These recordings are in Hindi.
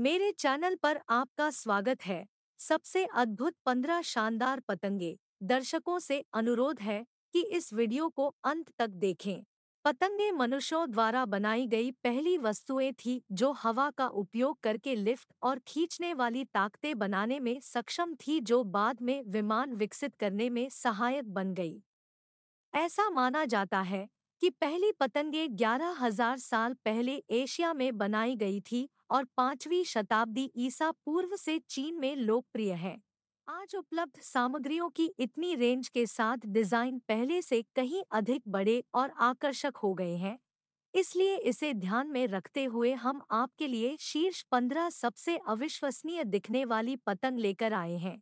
मेरे चैनल पर आपका स्वागत है सबसे अद्भुत पंद्रह शानदार पतंगे दर्शकों से अनुरोध है कि इस वीडियो को अंत तक देखें पतंगे मनुष्यों द्वारा बनाई गई पहली वस्तुएं थी जो हवा का उपयोग करके लिफ्ट और खींचने वाली ताकतें बनाने में सक्षम थी जो बाद में विमान विकसित करने में सहायक बन गई ऐसा माना जाता है कि पहली पतंगे ग्यारह हजार साल पहले एशिया में बनाई गई थी और पांचवी शताब्दी ईसा पूर्व से चीन में लोकप्रिय है आज उपलब्ध सामग्रियों की इतनी रेंज के साथ डिजाइन पहले से कहीं अधिक बड़े और आकर्षक हो गए हैं इसलिए इसे ध्यान में रखते हुए हम आपके लिए शीर्ष पंद्रह सबसे अविश्वसनीय दिखने वाली पतंग लेकर आए हैं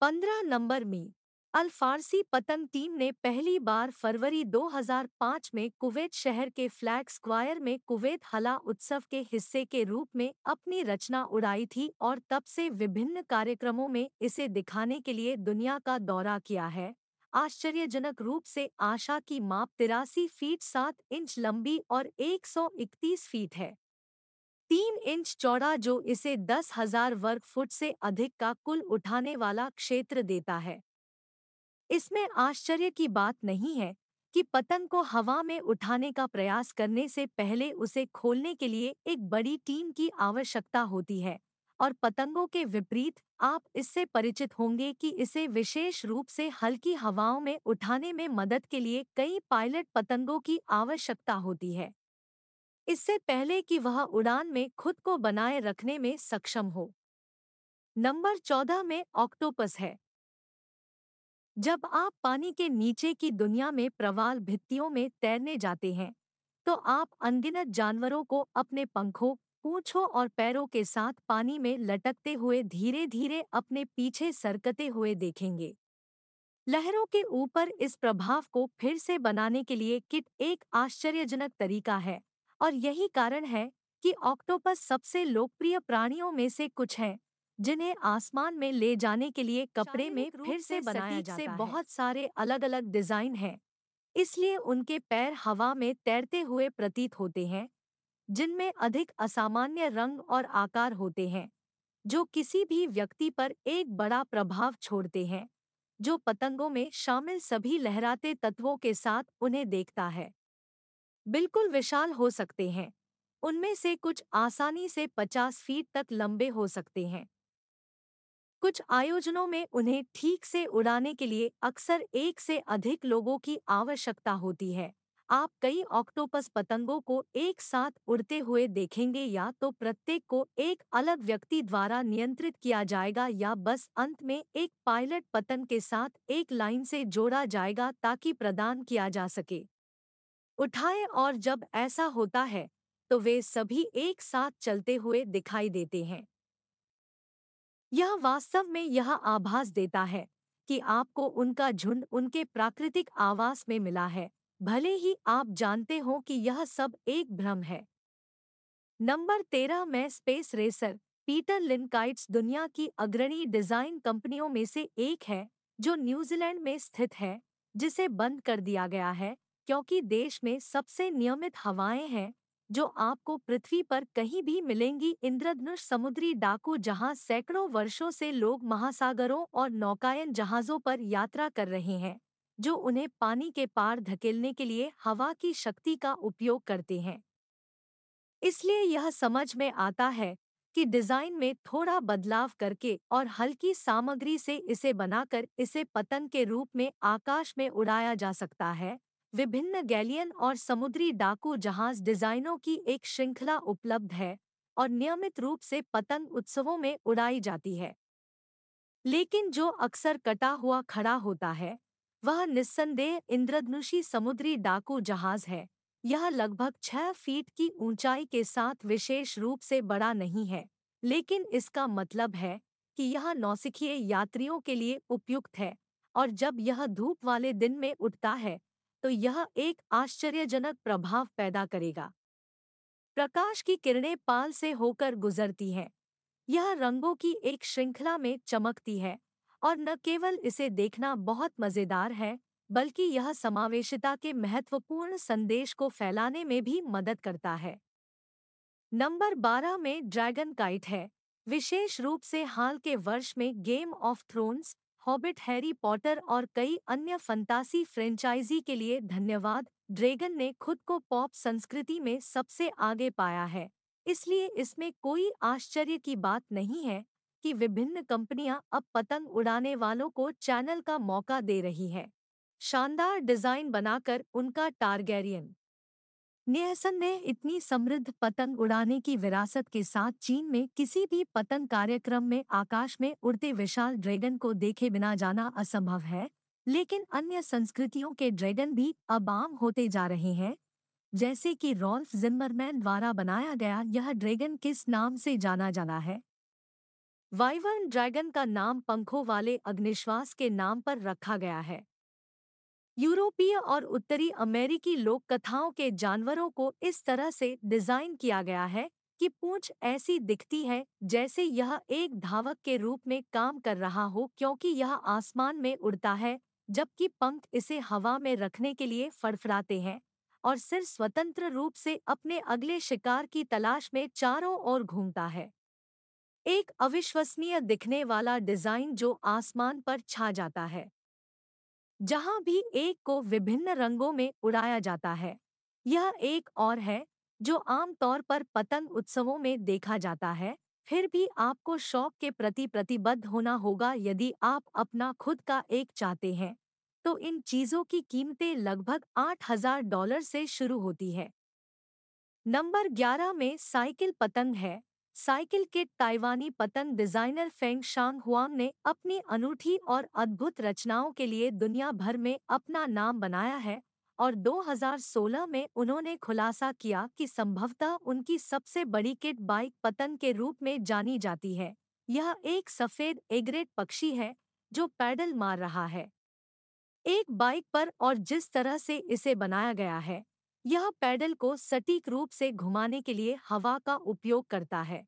पंद्रह नंबर में अल्फारसी पतंग टीम ने पहली बार फरवरी 2005 में कुवैत शहर के फ्लैग स्क्वायर में कुवैत हला उत्सव के हिस्से के रूप में अपनी रचना उड़ाई थी और तब से विभिन्न कार्यक्रमों में इसे दिखाने के लिए दुनिया का दौरा किया है आश्चर्यजनक रूप से आशा की माप तिरासी फीट सात इंच लंबी और 131 फीट है तीन इंच चौड़ा जो इसे दस हजार वर्ग फुट से अधिक का कुल उठाने वाला क्षेत्र देता है इसमें आश्चर्य की बात नहीं है कि पतंग को हवा में उठाने का प्रयास करने से पहले उसे खोलने के लिए एक बड़ी टीम की आवश्यकता होती है और पतंगों के विपरीत आप इससे परिचित होंगे कि इसे विशेष रूप से हल्की हवाओं में उठाने में मदद के लिए कई पायलट पतंगों की आवश्यकता होती है इससे पहले कि वह उड़ान में खुद को बनाए रखने में सक्षम हो नंबर चौदह में ऑक्टोपस है जब आप पानी के नीचे की दुनिया में प्रवाल भित्तियों में तैरने जाते हैं तो आप अनगिनत जानवरों को अपने पंखों पूछो और पैरों के साथ पानी में लटकते हुए धीरे धीरे अपने पीछे सरकते हुए देखेंगे लहरों के ऊपर इस प्रभाव को फिर से बनाने के लिए किट एक आश्चर्यजनक तरीका है और यही कारण है कि ऑक्टोपस सबसे लोकप्रिय प्राणियों में से कुछ हैं जिन्हें आसमान में ले जाने के लिए कपड़े में फिर से बनाया जाता से बहुत सारे अलग अलग डिजाइन हैं इसलिए उनके पैर हवा में तैरते हुए प्रतीत होते हैं जिनमें अधिक असामान्य रंग और आकार होते हैं जो किसी भी व्यक्ति पर एक बड़ा प्रभाव छोड़ते हैं जो पतंगों में शामिल सभी लहराते तत्वों के साथ उन्हें देखता है बिल्कुल विशाल हो सकते हैं उनमें से कुछ आसानी से 50 फीट तक लंबे हो सकते हैं कुछ आयोजनों में उन्हें ठीक से उड़ाने के लिए अक्सर एक से अधिक लोगों की आवश्यकता होती है आप कई ऑक्टोपस पतंगों को एक साथ उड़ते हुए देखेंगे या तो प्रत्येक को एक अलग व्यक्ति द्वारा नियंत्रित किया जाएगा या बस अंत में एक पायलट पतंग के साथ एक लाइन से जोड़ा जाएगा ताकि प्रदान किया जा सके उठाएं और जब ऐसा होता है तो वे सभी एक साथ चलते हुए दिखाई देते हैं यह वास्तव में यह आभास देता है कि आपको उनका झुंड उनके प्राकृतिक आवास में मिला है भले ही आप जानते हो कि यह सब एक भ्रम है नंबर तेरह में स्पेस रेसर पीटर लिनकाइट्स दुनिया की अग्रणी डिजाइन कंपनियों में से एक है जो न्यूजीलैंड में स्थित है जिसे बंद कर दिया गया है क्योंकि देश में सबसे नियमित हवाएं हैं जो आपको पृथ्वी पर कहीं भी मिलेंगी इंद्रधनुष समुद्री डाकू जहां सैकड़ों वर्षों से लोग महासागरों और नौकायन जहाजों पर यात्रा कर रहे हैं जो उन्हें पानी के पार धकेलने के लिए हवा की शक्ति का उपयोग करते हैं इसलिए यह समझ में आता है कि डिजाइन में थोड़ा बदलाव करके और हल्की सामग्री से इसे बनाकर इसे पतन के रूप में आकाश में उड़ाया जा सकता है विभिन्न गैलियन और समुद्री डाकू जहाज डिजाइनों की एक श्रृंखला उपलब्ध है और नियमित रूप से पतंग उत्सवों में उड़ाई जाती है लेकिन जो अक्सर कटा हुआ खड़ा होता है वह निस्संदेह इंद्रधनुषी समुद्री डाकू जहाज है यह लगभग छह फीट की ऊंचाई के साथ विशेष रूप से बड़ा नहीं है लेकिन इसका मतलब है कि यह नौसिखिए यात्रियों के लिए उपयुक्त है और जब यह धूप वाले दिन में उठता है तो यह एक आश्चर्यजनक प्रभाव पैदा करेगा प्रकाश की किरणें पाल से होकर गुजरती हैं यह रंगों की एक श्रृंखला में चमकती है और न केवल इसे देखना बहुत मज़ेदार है बल्कि यह समावेशिता के महत्वपूर्ण संदेश को फैलाने में भी मदद करता है नंबर 12 में ड्रैगन काइट है विशेष रूप से हाल के वर्ष में Game of Thrones Hobbit Harry Potter और कई अन्य फंतासी फ्रेंचाइजी के लिए धन्यवाद ड्रैगन ने खुद को पॉप संस्कृति में सबसे आगे पाया है इसलिए इसमें कोई आश्चर्य की बात नहीं है कि विभिन्न कंपनियां अब पतंग उड़ाने वालों को चैनल का मौका दे रही है शानदार डिजाइन बनाकर उनका टारगेरियन नेहसन ने इतनी समृद्ध पतंग उड़ाने की विरासत के साथ चीन में किसी भी पतंग कार्यक्रम में आकाश में उड़ते विशाल ड्रैगन को देखे बिना जाना असंभव है लेकिन अन्य संस्कृतियों के ड्रैगन भी अब आम होते जा रहे हैं जैसे कि रॉल्फ जिम्मरमैन द्वारा बनाया गया यह ड्रैगन किस नाम से जाना जाना है वाइवर्न ड्रैगन का नाम पंखों वाले अग्निश्वास के नाम पर रखा गया है यूरोपीय और उत्तरी अमेरिकी लोक कथाओं के जानवरों को इस तरह से डिजाइन किया गया है कि पूंछ ऐसी दिखती है जैसे यह एक धावक के रूप में काम कर रहा हो क्योंकि यह आसमान में उड़ता है जबकि पंख इसे हवा में रखने के लिए फड़फड़ाते हैं और सिर स्वतंत्र रूप से अपने अगले शिकार की तलाश में चारों ओर घूमता है एक अविश्वसनीय दिखने वाला डिजाइन जो आसमान पर छा जाता है जहां भी एक को विभिन्न रंगों में उड़ाया जाता है यह एक और है जो आमतौर पर पतंग उत्सवों में देखा जाता है फिर भी आपको शौक के प्रति प्रतिबद्ध होना होगा यदि आप अपना खुद का एक चाहते हैं तो इन चीजों की कीमतें लगभग 8000 डॉलर से शुरू होती है नंबर 11 में साइकिल पतंग है साइकिल के ताइवानी पतंग डिजाइनर फेंग शांग हुआंग ने अपनी अनूठी और अद्भुत रचनाओं के लिए दुनिया भर में अपना नाम बनाया है और 2016 में उन्होंने खुलासा किया कि संभवतः उनकी सबसे बड़ी किट बाइक पतंग के रूप में जानी जाती है यह एक सफ़ेद एग्रेट पक्षी है जो पैडल मार रहा है एक बाइक पर और जिस तरह से इसे बनाया गया है यह पैडल को सटीक रूप से घुमाने के लिए हवा का उपयोग करता है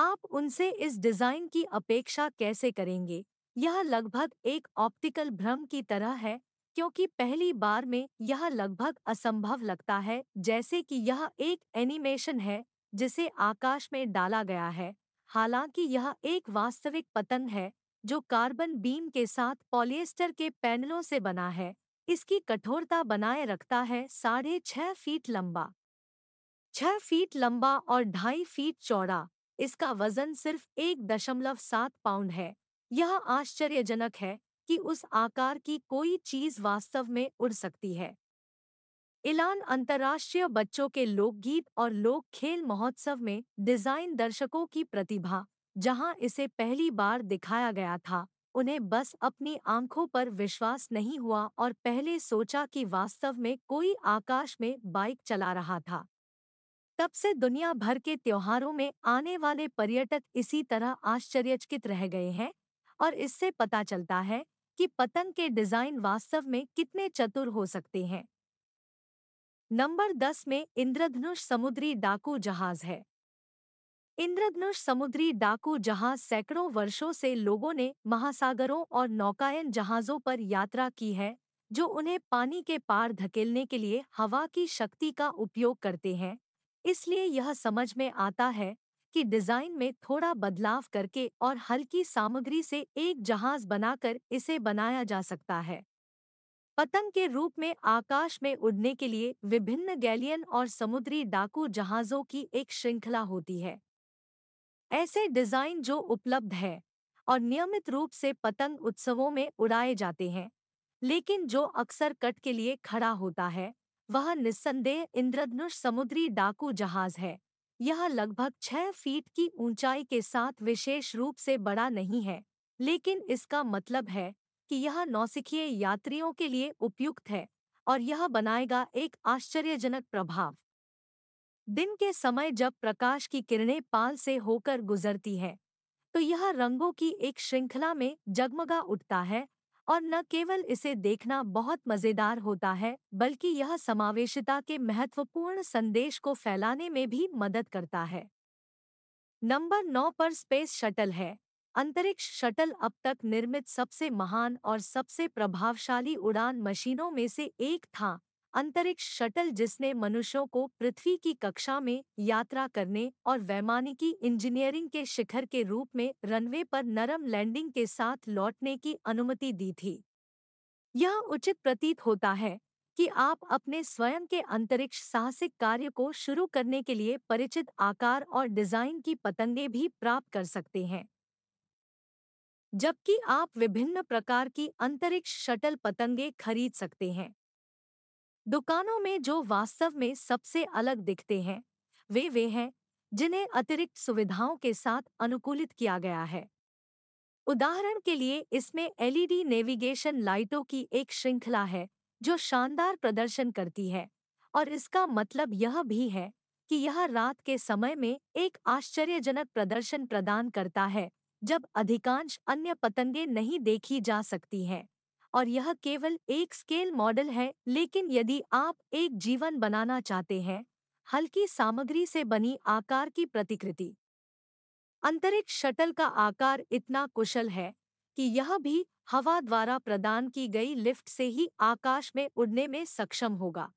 आप उनसे इस डिज़ाइन की अपेक्षा कैसे करेंगे यह लगभग एक ऑप्टिकल भ्रम की तरह है क्योंकि पहली बार में यह लगभग असंभव लगता है जैसे कि यह एक एनिमेशन है जिसे आकाश में डाला गया है हालांकि यह एक वास्तविक पतन है जो कार्बन बीम के साथ पॉलिएस्टर के पैनलों से बना है इसकी कठोरता बनाए रखता है साढ़े छह फीट लंबा छह फीट लंबा और ढाई फीट चौड़ा इसका वजन सिर्फ एक दशमलव सात पाउंड है यह आश्चर्यजनक है कि उस आकार की कोई चीज वास्तव में उड़ सकती है इलान अंतर्राष्ट्रीय बच्चों के लोकगीत और लोक खेल महोत्सव में डिजाइन दर्शकों की प्रतिभा जहां इसे पहली बार दिखाया गया था उन्हें बस अपनी आंखों पर विश्वास नहीं हुआ और पहले सोचा कि वास्तव में कोई आकाश में बाइक चला रहा था तब से दुनिया भर के त्योहारों में आने वाले पर्यटक इसी तरह आश्चर्यचकित रह गए हैं और इससे पता चलता है कि पतंग के डिजाइन वास्तव में कितने चतुर हो सकते हैं नंबर दस में इंद्रधनुष समुद्री डाकू जहाज है इंद्रधनुष समुद्री डाकू जहाज सैकड़ों वर्षों से लोगों ने महासागरों और नौकायन जहाजों पर यात्रा की है जो उन्हें पानी के पार धकेलने के लिए हवा की शक्ति का उपयोग करते हैं इसलिए यह समझ में आता है कि डिजाइन में थोड़ा बदलाव करके और हल्की सामग्री से एक जहाज बनाकर इसे बनाया जा सकता है पतंग के रूप में आकाश में उड़ने के लिए विभिन्न गैलियन और समुद्री डाकू जहाजों की एक श्रृंखला होती है ऐसे डिजाइन जो उपलब्ध है और नियमित रूप से पतंग उत्सवों में उड़ाए जाते हैं लेकिन जो अक्सर कट के लिए खड़ा होता है वह निस्संदेह इंद्रधनुष समुद्री डाकू जहाज है यह लगभग छह फीट की ऊंचाई के साथ विशेष रूप से बड़ा नहीं है लेकिन इसका मतलब है कि यह नौसिखिए यात्रियों के लिए उपयुक्त है और यह बनाएगा एक आश्चर्यजनक प्रभाव दिन के समय जब प्रकाश की किरणें पाल से होकर गुजरती हैं तो यह रंगों की एक श्रृंखला में जगमगा उठता है और न केवल इसे देखना बहुत मज़ेदार होता है बल्कि यह समावेशिता के महत्वपूर्ण संदेश को फैलाने में भी मदद करता है नंबर नौ पर स्पेस शटल है अंतरिक्ष शटल अब तक निर्मित सबसे महान और सबसे प्रभावशाली उड़ान मशीनों में से एक था अंतरिक्ष शटल जिसने मनुष्यों को पृथ्वी की कक्षा में यात्रा करने और वैमानिकी इंजीनियरिंग के शिखर के रूप में रनवे पर नरम लैंडिंग के साथ लौटने की अनुमति दी थी यह उचित प्रतीत होता है कि आप अपने स्वयं के अंतरिक्ष साहसिक कार्य को शुरू करने के लिए परिचित आकार और डिजाइन की पतंगें भी प्राप्त कर सकते हैं जबकि आप विभिन्न प्रकार की अंतरिक्ष शटल पतंगे खरीद सकते हैं दुकानों में जो वास्तव में सबसे अलग दिखते हैं वे वे हैं जिन्हें अतिरिक्त सुविधाओं के साथ अनुकूलित किया गया है उदाहरण के लिए इसमें एलईडी नेविगेशन लाइटों की एक श्रृंखला है जो शानदार प्रदर्शन करती है और इसका मतलब यह भी है कि यह रात के समय में एक आश्चर्यजनक प्रदर्शन प्रदान करता है जब अधिकांश अन्य पतंगे नहीं देखी जा सकती हैं और यह केवल एक स्केल मॉडल है लेकिन यदि आप एक जीवन बनाना चाहते हैं हल्की सामग्री से बनी आकार की प्रतिकृति अंतरिक्ष शटल का आकार इतना कुशल है कि यह भी हवा द्वारा प्रदान की गई लिफ्ट से ही आकाश में उड़ने में सक्षम होगा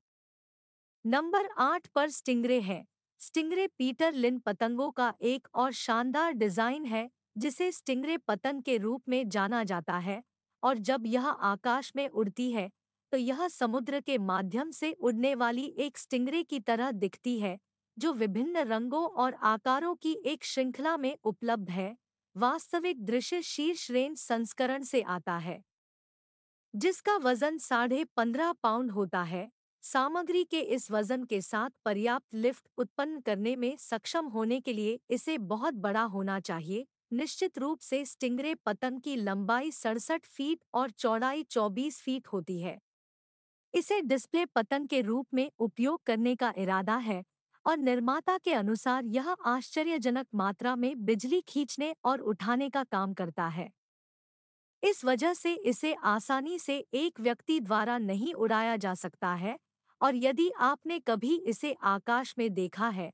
नंबर आठ पर स्टिंगरे है स्टिंगरे पीटर लिन पतंगों का एक और शानदार डिजाइन है जिसे स्टिंगरे पतंग के रूप में जाना जाता है और जब यह आकाश में उड़ती है तो यह समुद्र के माध्यम से उड़ने वाली एक स्टिंगरे की तरह दिखती है जो विभिन्न रंगों और आकारों की एक श्रृंखला में उपलब्ध है वास्तविक दृश्य शीर्ष रेंज संस्करण से आता है जिसका वजन साढ़े पंद्रह पाउंड होता है सामग्री के इस वजन के साथ पर्याप्त लिफ्ट उत्पन्न करने में सक्षम होने के लिए इसे बहुत बड़ा होना चाहिए निश्चित रूप से स्टिंगरे पतंग की लंबाई सड़सठ फीट और चौड़ाई 24 फीट होती है इसे डिस्प्ले पतंग के रूप में उपयोग करने का इरादा है और निर्माता के अनुसार यह आश्चर्यजनक मात्रा में बिजली खींचने और उठाने का काम करता है इस वजह से इसे आसानी से एक व्यक्ति द्वारा नहीं उड़ाया जा सकता है और यदि आपने कभी इसे आकाश में देखा है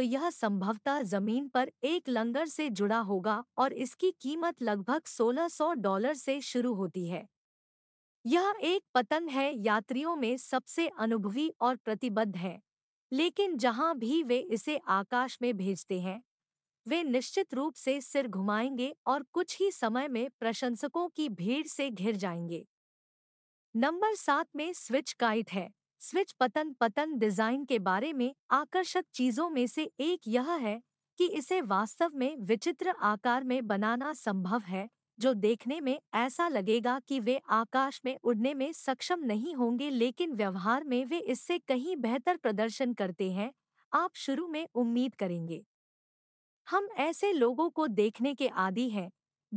तो यह संभवतः जमीन पर एक लंगर से जुड़ा होगा और इसकी कीमत लगभग 1600 डॉलर से शुरू होती है यह एक पतंग है यात्रियों में सबसे अनुभवी और प्रतिबद्ध है लेकिन जहां भी वे इसे आकाश में भेजते हैं वे निश्चित रूप से सिर घुमाएंगे और कुछ ही समय में प्रशंसकों की भीड़ से घिर जाएंगे नंबर सात में स्विच काइट है स्विच पतन पतन डिजाइन के बारे में आकर्षक चीजों में से एक यह है कि इसे वास्तव में विचित्र आकार में बनाना संभव है जो देखने में ऐसा लगेगा कि वे आकाश में उड़ने में सक्षम नहीं होंगे लेकिन व्यवहार में वे इससे कहीं बेहतर प्रदर्शन करते हैं आप शुरू में उम्मीद करेंगे हम ऐसे लोगों को देखने के आदि हैं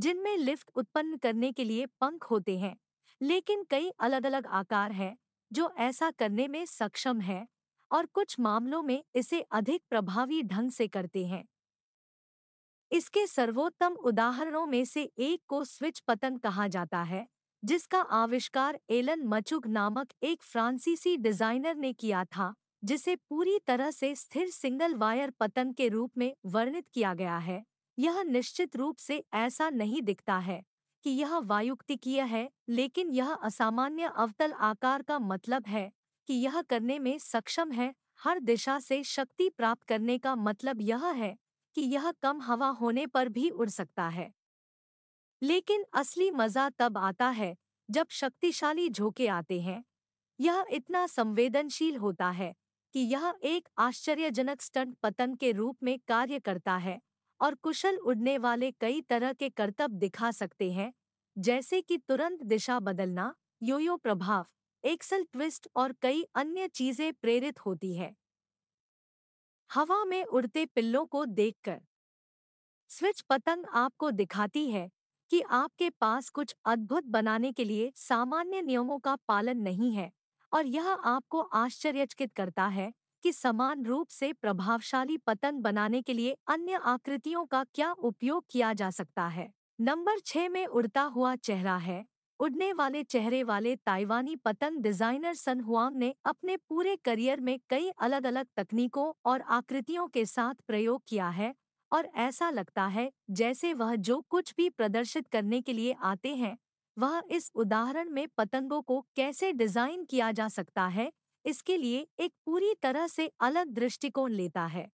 जिनमें लिफ्ट उत्पन्न करने के लिए पंख होते हैं लेकिन कई अलग अलग आकार हैं जो ऐसा करने में सक्षम है और कुछ मामलों में इसे अधिक प्रभावी ढंग से करते हैं इसके सर्वोत्तम उदाहरणों में से एक को स्विच पतन कहा जाता है जिसका आविष्कार एलन मचुग नामक एक फ्रांसीसी डिजाइनर ने किया था जिसे पूरी तरह से स्थिर सिंगल वायर पतन के रूप में वर्णित किया गया है यह निश्चित रूप से ऐसा नहीं दिखता है कि यह वायुक्तिकीय है लेकिन यह असामान्य अवतल आकार का मतलब है कि यह करने में सक्षम है हर दिशा से शक्ति प्राप्त करने का मतलब यह है कि यह कम हवा होने पर भी उड़ सकता है लेकिन असली मजा तब आता है जब शक्तिशाली झोंके आते हैं यह इतना संवेदनशील होता है कि यह एक आश्चर्यजनक स्टंट पतंग के रूप में कार्य करता है और कुशल उड़ने वाले कई तरह के करतब दिखा सकते हैं जैसे कि तुरंत दिशा बदलना योयो प्रभाव एक्सल ट्विस्ट और कई अन्य चीजें प्रेरित होती है हवा में उड़ते पिल्लों को देखकर स्विच पतंग आपको दिखाती है कि आपके पास कुछ अद्भुत बनाने के लिए सामान्य नियमों का पालन नहीं है और यह आपको आश्चर्यचकित करता है की समान रूप से प्रभावशाली पतन बनाने के लिए अन्य आकृतियों का क्या उपयोग किया जा सकता है नंबर छह में उड़ता हुआ चेहरा है उड़ने वाले चेहरे वाले ताइवानी पतन डिजाइनर सन हुआंग ने अपने पूरे करियर में कई अलग अलग तकनीकों और आकृतियों के साथ प्रयोग किया है और ऐसा लगता है जैसे वह जो कुछ भी प्रदर्शित करने के लिए आते हैं वह इस उदाहरण में पतंगों को कैसे डिजाइन किया जा सकता है इसके लिए एक पूरी तरह से अलग दृष्टिकोण लेता है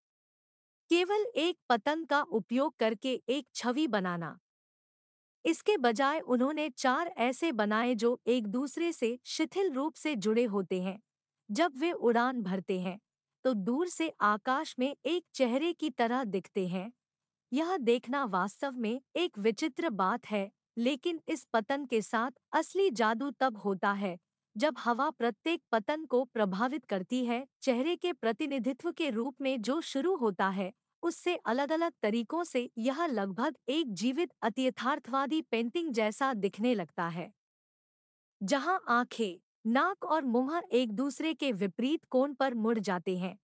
केवल एक पतंग का उपयोग करके एक छवि बनाना इसके बजाय उन्होंने चार ऐसे बनाए जो एक दूसरे से शिथिल रूप से जुड़े होते हैं जब वे उड़ान भरते हैं तो दूर से आकाश में एक चेहरे की तरह दिखते हैं यह देखना वास्तव में एक विचित्र बात है लेकिन इस पतन के साथ असली जादू तब होता है जब हवा प्रत्येक पतन को प्रभावित करती है चेहरे के प्रतिनिधित्व के रूप में जो शुरू होता है उससे अलग अलग तरीकों से यह लगभग एक जीवित अत्यथार्थवादी पेंटिंग जैसा दिखने लगता है जहां आंखें नाक और मुंह एक दूसरे के विपरीत कोण पर मुड़ जाते हैं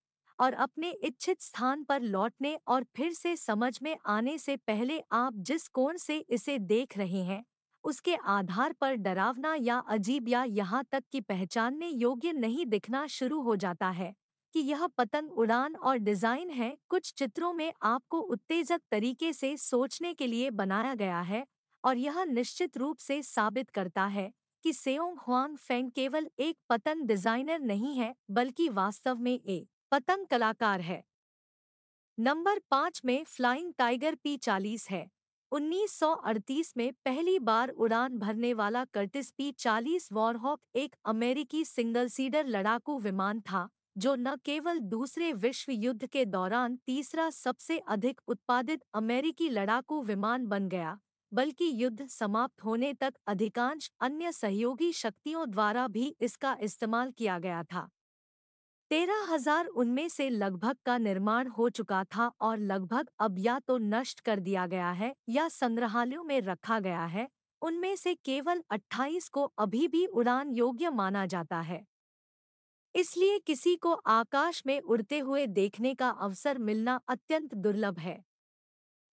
और अपने इच्छित स्थान पर लौटने और फिर से समझ में आने से पहले आप जिस कोण से इसे देख रहे हैं उसके आधार पर डरावना या अजीब या यहाँ तक कि पहचानने योग्य नहीं दिखना शुरू हो जाता है कि यह पतंग उड़ान और डिजाइन है कुछ चित्रों में आपको उत्तेजक तरीके से सोचने के लिए बनाया गया है और यह निश्चित रूप से साबित करता है कि सेओंग हुआंग फेंग केवल एक पतंग डिजाइनर नहीं है बल्कि वास्तव में एक पतंग कलाकार है नंबर पाँच में फ्लाइंग टाइगर पी चालीस है 1938 में पहली बार उड़ान भरने वाला कर्टिस पी चालीस वॉरहॉक एक अमेरिकी सिंगल सीडर लड़ाकू विमान था जो न केवल दूसरे विश्व युद्ध के दौरान तीसरा सबसे अधिक उत्पादित अमेरिकी लड़ाकू विमान बन गया बल्कि युद्ध समाप्त होने तक अधिकांश अन्य सहयोगी शक्तियों द्वारा भी इसका इस्तेमाल किया गया था तेरह हजार उनमें से लगभग का निर्माण हो चुका था और लगभग अब या तो नष्ट कर दिया गया है या संग्रहालयों में रखा गया है उनमें से केवल 28 को अभी भी उड़ान योग्य माना जाता है इसलिए किसी को आकाश में उड़ते हुए देखने का अवसर मिलना अत्यंत दुर्लभ है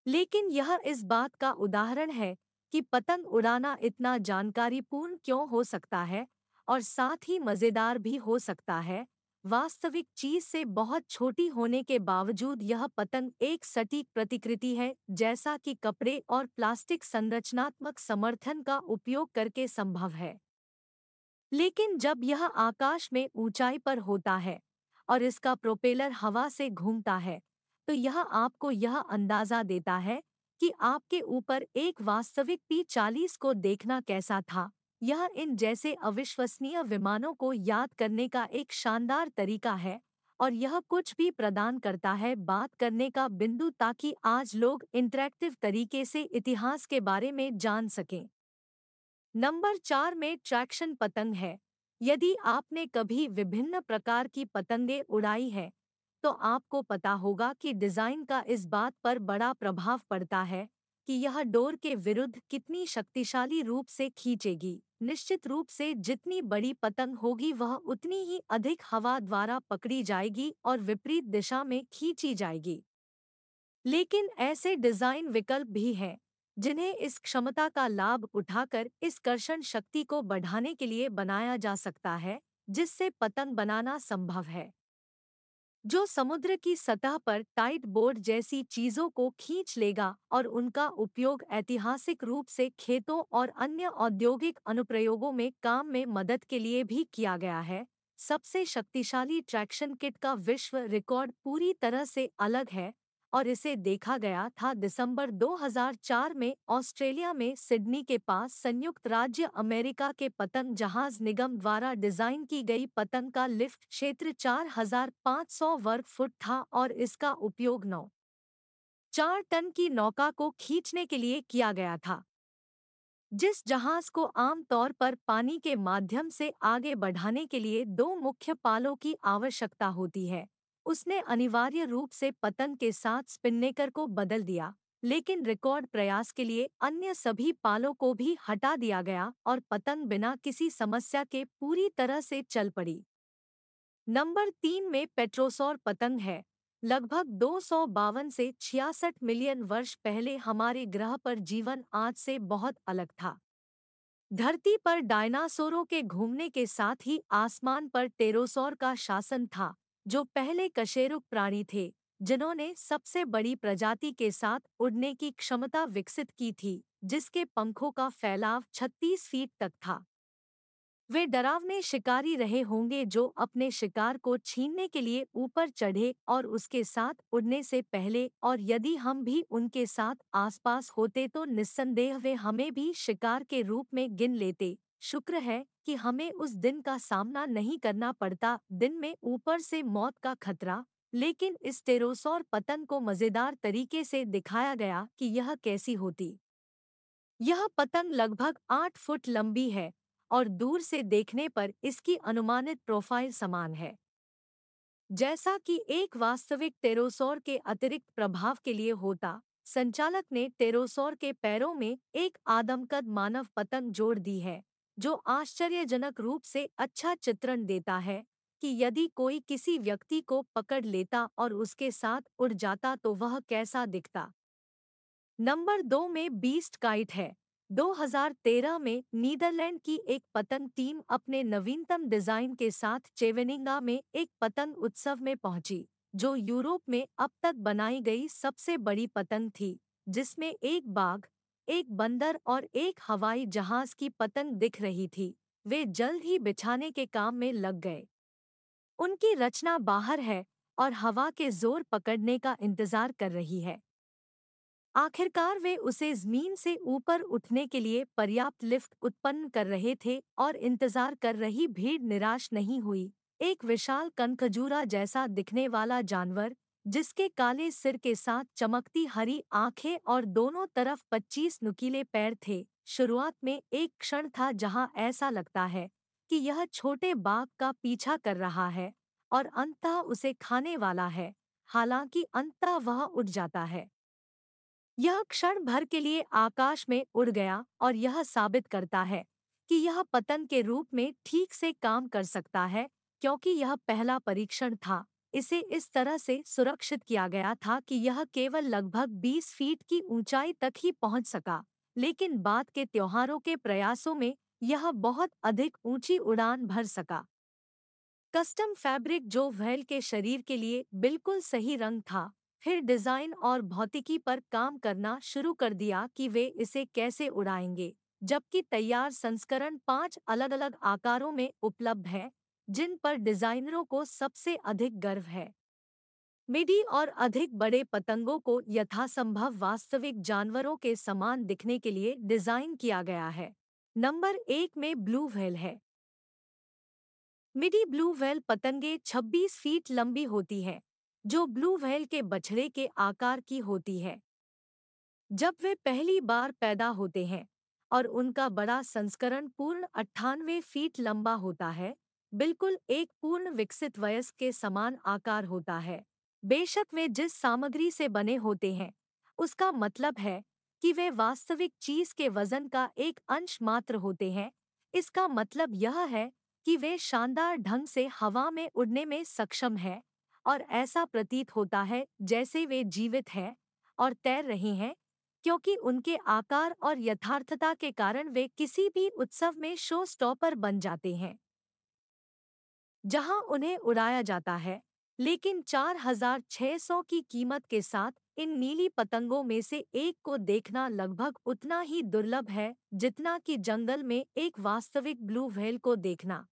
लेकिन यह इस बात का उदाहरण है कि पतंग उड़ाना इतना जानकारीपूर्ण क्यों हो सकता है और साथ ही मज़ेदार भी हो सकता है वास्तविक चीज से बहुत छोटी होने के बावजूद यह पतंग एक सटीक प्रतिकृति है जैसा कि कपड़े और प्लास्टिक संरचनात्मक समर्थन का उपयोग करके संभव है लेकिन जब यह आकाश में ऊंचाई पर होता है और इसका प्रोपेलर हवा से घूमता है तो यह आपको यह अंदाजा देता है कि आपके ऊपर एक वास्तविक पी चालीस को देखना कैसा था यह इन जैसे अविश्वसनीय विमानों को याद करने का एक शानदार तरीका है और यह कुछ भी प्रदान करता है बात करने का बिंदु ताकि आज लोग इंटरेक्टिव तरीके से इतिहास के बारे में जान सकें नंबर चार में ट्रैक्शन पतंग है यदि आपने कभी विभिन्न प्रकार की पतंगें उड़ाई हैं तो आपको पता होगा कि डिज़ाइन का इस बात पर बड़ा प्रभाव पड़ता है कि यह डोर के विरुद्ध कितनी शक्तिशाली रूप से खींचेगी निश्चित रूप से जितनी बड़ी पतंग होगी वह उतनी ही अधिक हवा द्वारा पकड़ी जाएगी और विपरीत दिशा में खींची जाएगी लेकिन ऐसे डिजाइन विकल्प भी हैं जिन्हें इस क्षमता का लाभ उठाकर इस कर्षण शक्ति को बढ़ाने के लिए बनाया जा सकता है जिससे पतंग बनाना संभव है जो समुद्र की सतह पर टाइट बोर्ड जैसी चीजों को खींच लेगा और उनका उपयोग ऐतिहासिक रूप से खेतों और अन्य औद्योगिक अनुप्रयोगों में काम में मदद के लिए भी किया गया है सबसे शक्तिशाली ट्रैक्शन किट का विश्व रिकॉर्ड पूरी तरह से अलग है और इसे देखा गया था दिसंबर 2004 में ऑस्ट्रेलिया में सिडनी के पास संयुक्त राज्य अमेरिका के पतन जहाज निगम द्वारा डिजाइन की गई पतन का लिफ्ट क्षेत्र 4,500 वर्ग फुट था और इसका उपयोग नौ चार टन की नौका को खींचने के लिए किया गया था जिस जहाज को आमतौर पर पानी के माध्यम से आगे बढ़ाने के लिए दो मुख्य पालों की आवश्यकता होती है उसने अनिवार्य रूप से पतंग के साथ स्पिन्नेकर को बदल दिया लेकिन रिकॉर्ड प्रयास के लिए अन्य सभी पालों को भी हटा दिया गया और पतंग बिना किसी समस्या के पूरी तरह से चल पड़ी नंबर तीन में पेट्रोसौर पतंग है लगभग दो से छियासठ मिलियन वर्ष पहले हमारे ग्रह पर जीवन आज से बहुत अलग था धरती पर डायनासोरों के घूमने के साथ ही आसमान पर टेरोसौर का शासन था जो पहले कशेरुक प्राणी थे जिन्होंने सबसे बड़ी प्रजाति के साथ उड़ने की क्षमता विकसित की थी जिसके पंखों का फैलाव 36 फीट तक था वे डरावने शिकारी रहे होंगे जो अपने शिकार को छीनने के लिए ऊपर चढ़े और उसके साथ उड़ने से पहले और यदि हम भी उनके साथ आसपास होते तो निस्संदेह वे हमें भी शिकार के रूप में गिन लेते शुक्र है कि हमें उस दिन का सामना नहीं करना पड़ता दिन में ऊपर से मौत का खतरा लेकिन इस टेरोसौर पतन को मजेदार तरीके से दिखाया गया कि यह कैसी होती यह पतंग लगभग आठ फुट लंबी है और दूर से देखने पर इसकी अनुमानित प्रोफाइल समान है जैसा कि एक वास्तविक टेरोसौर के अतिरिक्त प्रभाव के लिए होता संचालक ने टेरोसौर के पैरों में एक आदमकद मानव पतंग जोड़ दी है जो आश्चर्यजनक रूप से अच्छा चित्रण देता है कि यदि कोई किसी व्यक्ति को पकड़ लेता और उसके साथ उड़ जाता तो वह कैसा दिखता नंबर दो में बीस्ट काइट है 2013 में नीदरलैंड की एक पतंग टीम अपने नवीनतम डिजाइन के साथ चेवेनिंगा में एक पतंग उत्सव में पहुंची जो यूरोप में अब तक बनाई गई सबसे बड़ी पतंग थी जिसमें एक बाघ एक बंदर और एक हवाई जहाज की पतंग दिख रही थी वे जल्द ही बिछाने के काम में लग गए उनकी रचना बाहर है और हवा के जोर पकड़ने का इंतजार कर रही है आखिरकार वे उसे जमीन से ऊपर उठने के लिए पर्याप्त लिफ्ट उत्पन्न कर रहे थे और इंतजार कर रही भीड़ निराश नहीं हुई एक विशाल कनखजूरा जैसा दिखने वाला जानवर जिसके काले सिर के साथ चमकती हरी आंखें और दोनों तरफ पच्चीस नुकीले पैर थे शुरुआत में एक क्षण था जहां ऐसा लगता है कि यह छोटे बाघ का पीछा कर रहा है और अंतः उसे खाने वाला है हालांकि अंतः वह उड़ जाता है यह क्षण भर के लिए आकाश में उड़ गया और यह साबित करता है कि यह पतन के रूप में ठीक से काम कर सकता है क्योंकि यह पहला परीक्षण था इसे इस तरह से सुरक्षित किया गया था कि यह केवल लगभग 20 फीट की ऊंचाई तक ही पहुंच सका लेकिन बाद के त्योहारों के प्रयासों में यह बहुत अधिक ऊंची उड़ान भर सका कस्टम फैब्रिक जो व्हेल के शरीर के लिए बिल्कुल सही रंग था फिर डिजाइन और भौतिकी पर काम करना शुरू कर दिया कि वे इसे कैसे उड़ाएंगे जबकि तैयार संस्करण पांच अलग अलग आकारों में उपलब्ध है जिन पर डिजाइनरों को सबसे अधिक गर्व है मिडी और अधिक बड़े पतंगों को यथासंभव वास्तविक जानवरों के समान दिखने के लिए डिजाइन किया गया है नंबर एक में ब्लू व्हेल है मिडी ब्लू व्हेल पतंगे 26 फीट लंबी होती हैं, जो ब्लू व्हेल के बछड़े के आकार की होती है जब वे पहली बार पैदा होते हैं और उनका बड़ा संस्करण पूर्ण अट्ठानवे फीट लंबा होता है बिल्कुल एक पूर्ण विकसित वयस्क के समान आकार होता है बेशक वे जिस सामग्री से बने होते हैं उसका मतलब है कि वे वास्तविक चीज के वजन का एक अंश मात्र होते हैं इसका मतलब यह है कि वे शानदार ढंग से हवा में उड़ने में सक्षम हैं और ऐसा प्रतीत होता है जैसे वे जीवित हैं और तैर रहे हैं क्योंकि उनके आकार और यथार्थता के कारण वे किसी भी उत्सव में शो स्टॉपर बन जाते हैं जहां उन्हें उड़ाया जाता है लेकिन 4,600 की कीमत के साथ इन नीली पतंगों में से एक को देखना लगभग उतना ही दुर्लभ है जितना कि जंगल में एक वास्तविक ब्लू व्हेल को देखना